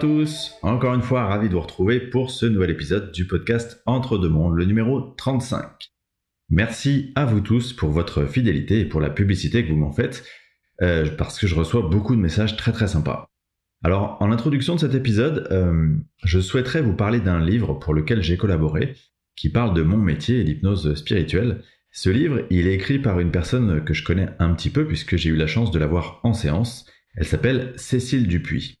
tous, encore une fois ravi de vous retrouver pour ce nouvel épisode du podcast Entre deux mondes, le numéro 35. Merci à vous tous pour votre fidélité et pour la publicité que vous m'en faites, euh, parce que je reçois beaucoup de messages très très sympas. Alors, en introduction de cet épisode, euh, je souhaiterais vous parler d'un livre pour lequel j'ai collaboré, qui parle de mon métier et l'hypnose spirituelle. Ce livre, il est écrit par une personne que je connais un petit peu, puisque j'ai eu la chance de la voir en séance. Elle s'appelle Cécile Dupuis.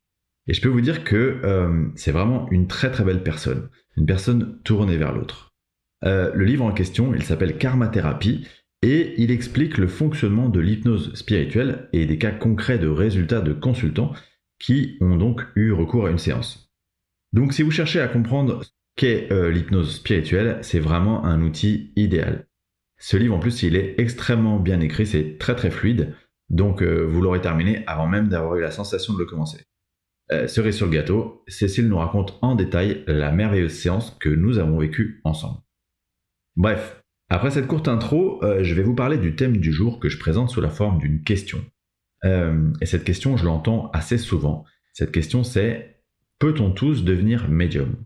Et je peux vous dire que euh, c'est vraiment une très très belle personne, une personne tournée vers l'autre. Euh, le livre en question, il s'appelle Karma et il explique le fonctionnement de l'hypnose spirituelle et des cas concrets de résultats de consultants qui ont donc eu recours à une séance. Donc si vous cherchez à comprendre ce qu'est euh, l'hypnose spirituelle, c'est vraiment un outil idéal. Ce livre en plus, il est extrêmement bien écrit, c'est très très fluide, donc vous l'aurez terminé avant même d'avoir eu la sensation de le commencer. Euh, Serait sur le gâteau, Cécile nous raconte en détail la merveilleuse séance que nous avons vécue ensemble. Bref, après cette courte intro, euh, je vais vous parler du thème du jour que je présente sous la forme d'une question. Euh, et cette question, je l'entends assez souvent. Cette question, c'est Peut-on tous devenir médium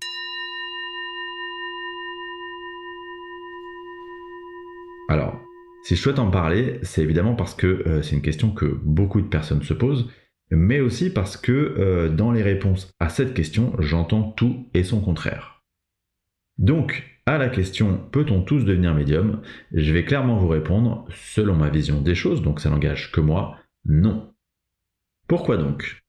Alors, si je souhaite en parler, c'est évidemment parce que c'est une question que beaucoup de personnes se posent mais aussi parce que euh, dans les réponses à cette question, j'entends tout et son contraire. Donc, à la question peut-on tous devenir médium Je vais clairement vous répondre, selon ma vision des choses, donc ça n'engage que moi, non. Pourquoi donc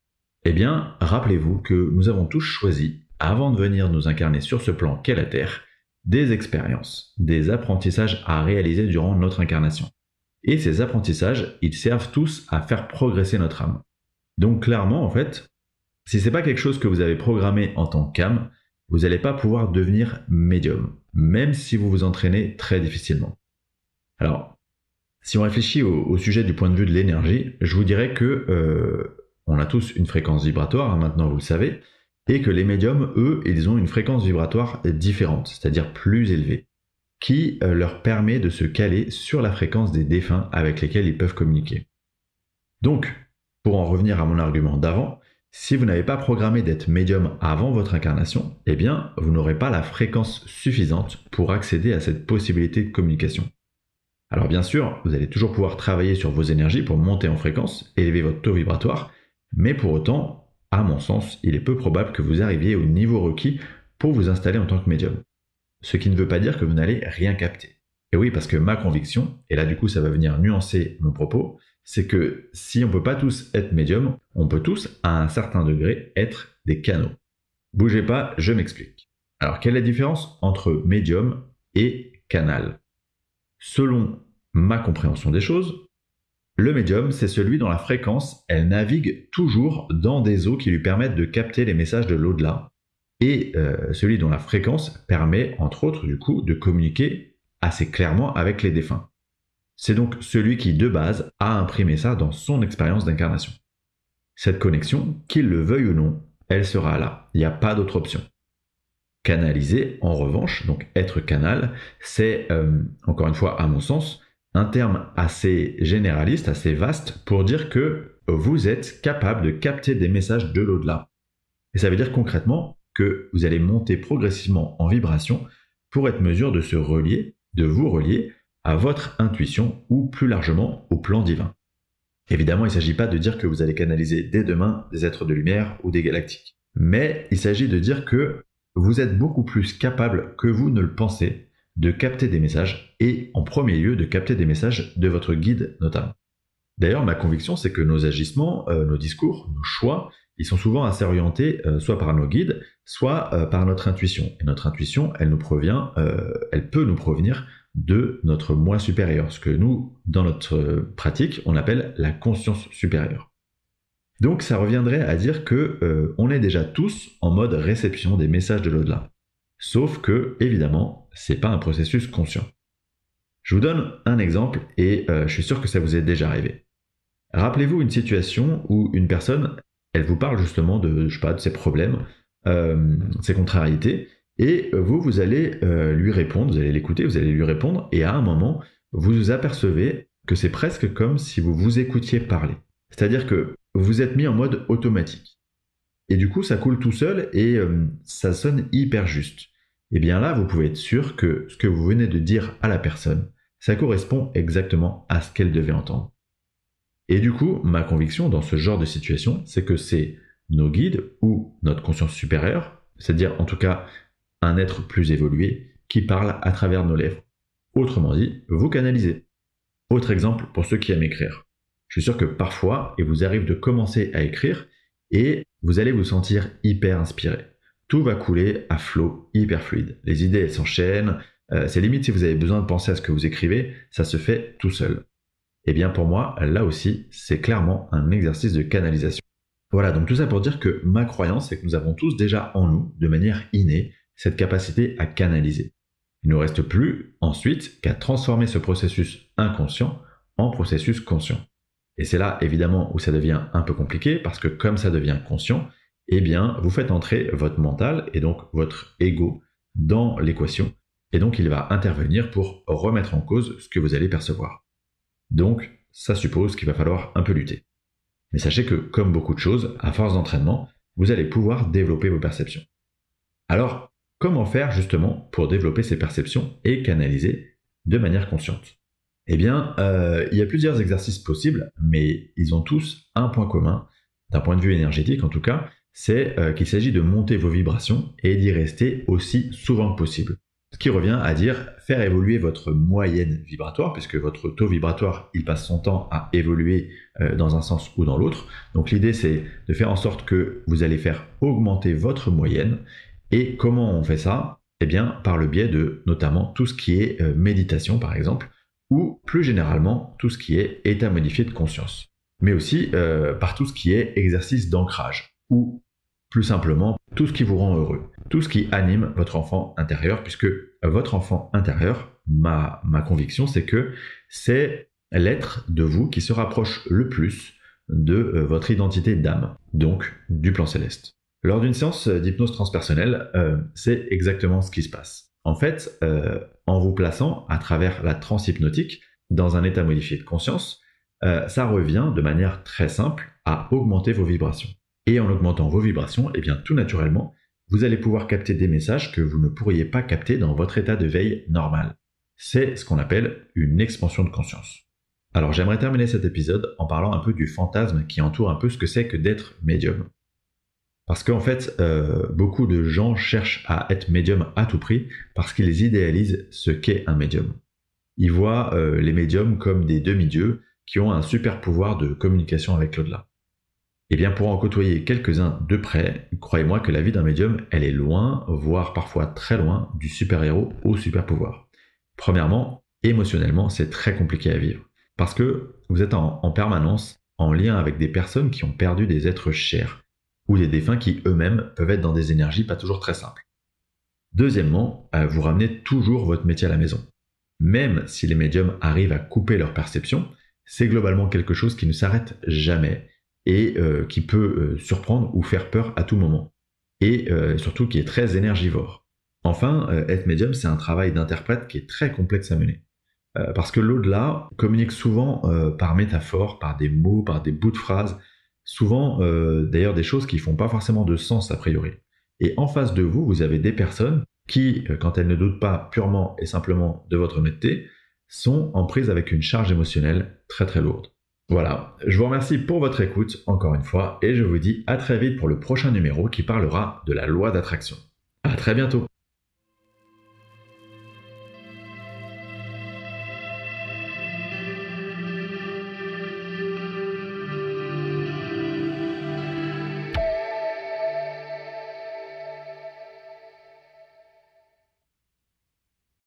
Eh bien, rappelez-vous que nous avons tous choisi, avant de venir nous incarner sur ce plan qu'est la Terre, des expériences, des apprentissages à réaliser durant notre incarnation. Et ces apprentissages, ils servent tous à faire progresser notre âme. Donc clairement, en fait, si c'est pas quelque chose que vous avez programmé en tant qu'âme, vous n'allez pas pouvoir devenir médium, même si vous vous entraînez très difficilement. Alors, si on réfléchit au, sujet du point de vue de l'énergie, je vous dirais que euh, on a tous une fréquence vibratoire, hein, maintenant vous le savez, et que les médiums, eux, ils ont une fréquence vibratoire différente, c'est-à-dire plus élevée, qui euh, leur permet de se caler sur la fréquence des défunts avec lesquels ils peuvent communiquer. Donc, pour en revenir à mon argument d'avant, si vous n'avez pas programmé d'être médium avant votre incarnation, eh bien, vous n'aurez pas la fréquence suffisante pour accéder à cette possibilité de communication. Alors bien sûr, vous allez toujours pouvoir travailler sur vos énergies pour monter en fréquence, élever votre taux vibratoire, mais pour autant, à mon sens, il est peu probable que vous arriviez au niveau requis pour vous installer en tant que médium. Ce qui ne veut pas dire que vous n'allez rien capter. Et oui, parce que ma conviction, et là du coup ça va venir nuancer mon propos, c'est que si on ne peut pas tous être médium, on peut tous, à un certain degré, être des canaux. Bougez pas, je m'explique. Alors, quelle est la différence entre médium et canal Selon ma compréhension des choses, le médium, c'est celui dont la fréquence, elle navigue toujours dans des eaux qui lui permettent de capter les messages de l'au-delà, et euh, celui dont la fréquence permet, entre autres, du coup, de communiquer assez clairement avec les défunts. C'est donc celui qui, de base, a imprimé ça dans son expérience d'incarnation. Cette connexion, qu'il le veuille ou non, elle sera là. Il n'y a pas d'autre option. Canaliser, en revanche, donc être canal, c'est, euh, encore une fois, à mon sens, un terme assez généraliste, assez vaste, pour dire que vous êtes capable de capter des messages de l'au-delà. Et ça veut dire concrètement que vous allez monter progressivement en vibration pour être mesure de se relier, de vous relier à votre intuition ou plus largement au plan divin. Évidemment, il ne s'agit pas de dire que vous allez canaliser dès demain des êtres de lumière ou des galactiques, mais il s'agit de dire que vous êtes beaucoup plus capable que vous ne le pensez de capter des messages et en premier lieu de capter des messages de votre guide notamment. D'ailleurs, ma conviction, c'est que nos agissements, euh, nos discours, nos choix, ils sont souvent assez orientés euh, soit par nos guides, soit euh, par notre intuition. Et notre intuition, elle nous provient, elle peut nous provenir de notre moi supérieur, ce que nous, dans notre euh, pratique, on appelle la conscience supérieure. Donc ça reviendrait à dire que euh, on est déjà tous en mode réception des messages de l'au-delà. Sauf que, évidemment, c'est pas un processus conscient. Je vous donne un exemple et euh, je suis sûr que ça vous est déjà arrivé. Rappelez-vous une situation où une personne, elle vous parle justement de, je sais pas, de ses problèmes, ses contrariétés, et euh, vous, vous allez euh, lui répondre, vous allez l'écouter, vous allez lui répondre, et à un moment, vous vous apercevez que c'est presque comme si vous vous écoutiez parler. C'est-à-dire que vous êtes mis en mode automatique. Et du coup, ça coule tout seul et euh, ça sonne hyper juste. Et eh bien là, vous pouvez être sûr que ce que vous venez de dire à la personne, ça correspond exactement à ce qu'elle devait entendre. Et du coup, ma conviction dans ce genre de situation, c'est que c'est nos guides ou notre conscience supérieure, c'est-à-dire en tout cas un être plus évolué qui parle à travers nos lèvres. Autrement dit, vous canalisez. Autre exemple pour ceux qui aiment écrire. Je suis sûr que parfois, il vous arrive de commencer à écrire et vous allez vous sentir hyper inspiré. Tout va couler à flot, hyper fluide. Les idées, elles s'enchaînent. Euh, c'est limite si vous avez besoin de penser à ce que vous écrivez, ça se fait tout seul. Eh bien pour moi, là aussi, c'est clairement un exercice de canalisation. Voilà, donc tout ça pour dire que ma croyance, c'est que nous avons tous déjà en nous, de manière innée, cette capacité à canaliser. Il ne nous reste plus ensuite qu'à transformer ce processus inconscient en processus conscient. Et c'est là évidemment où ça devient un peu compliqué parce que comme ça devient conscient, eh bien vous faites entrer votre mental et donc votre ego dans l'équation et donc il va intervenir pour remettre en cause ce que vous allez percevoir. Donc ça suppose qu'il va falloir un peu lutter. Mais sachez que comme beaucoup de choses, à force d'entraînement, vous allez pouvoir développer vos perceptions. Alors Comment faire justement pour développer ces perceptions et canaliser de manière consciente Eh bien, euh, il y a plusieurs exercices possibles, mais ils ont tous un point commun, d'un point de vue énergétique en tout cas, c'est euh, qu'il s'agit de monter vos vibrations et d'y rester aussi souvent que possible. Ce qui revient à dire faire évoluer votre moyenne vibratoire, puisque votre taux vibratoire, il passe son temps à évoluer euh, dans un sens ou dans l'autre. Donc l'idée, c'est de faire en sorte que vous allez faire augmenter votre moyenne, et comment on fait ça Eh bien, par le biais de notamment tout ce qui est euh, méditation, par exemple, ou plus généralement tout ce qui est état modifié de conscience, mais aussi euh, par tout ce qui est exercice d'ancrage, ou plus simplement tout ce qui vous rend heureux, tout ce qui anime votre enfant intérieur, puisque euh, votre enfant intérieur, ma conviction, c'est que c'est l'être de vous qui se rapproche le plus de votre identité d'âme, donc du plan céleste. Lors d'une séance euh, d'hypnose transpersonnelle, euh, c'est exactement ce qui se passe. En fait, euh, en vous plaçant à travers la transe dans un état modifié de conscience, ça revient de manière très simple à augmenter vos vibrations. Et en augmentant vos vibrations, eh bien tout naturellement, vous allez pouvoir capter des messages que vous ne pourriez pas capter dans votre état de veille normal. C'est ce qu'on appelle une expansion de conscience. Alors j'aimerais terminer cet épisode en parlant un peu du fantasme qui entoure un peu ce que c'est que d'être médium. Parce qu'en fait, euh, beaucoup de gens cherchent à être médium à tout prix parce qu'ils idéalisent ce qu'est un médium. Ils voient euh, les médiums comme des demi-dieux qui ont un super pouvoir de communication avec l'au-delà. Eh bien, pour en côtoyer quelques-uns de près, croyez-moi que la vie d'un médium, elle est loin, voire parfois très loin, du super-héros au super-pouvoir. Premièrement, émotionnellement, c'est très compliqué à vivre. Parce que vous êtes en permanence en lien avec des personnes qui ont perdu des êtres chers ou des défunts qui eux-mêmes peuvent être dans des énergies pas toujours très simples. Deuxièmement, euh, vous ramenez toujours votre métier à la maison. Même si les médiums arrivent à couper leur perception, c'est globalement quelque chose qui ne s'arrête jamais et euh, qui peut euh, surprendre ou faire peur à tout moment. Et surtout qui est très énergivore. Enfin, être médium, c'est un travail d'interprète qui est très complexe à mener. parce que l'au-delà communique souvent par métaphore, par des mots, par des bouts de phrases, souvent euh, d'ailleurs des choses qui font pas forcément de sens a priori. Et en face de vous, vous avez des personnes qui, euh, quand elles ne doutent pas purement et simplement de votre honnêteté, sont en prise avec une charge émotionnelle très très lourde. Voilà, je vous remercie pour votre écoute encore une fois et je vous dis à très vite pour le prochain numéro qui parlera de la loi d'attraction. À très bientôt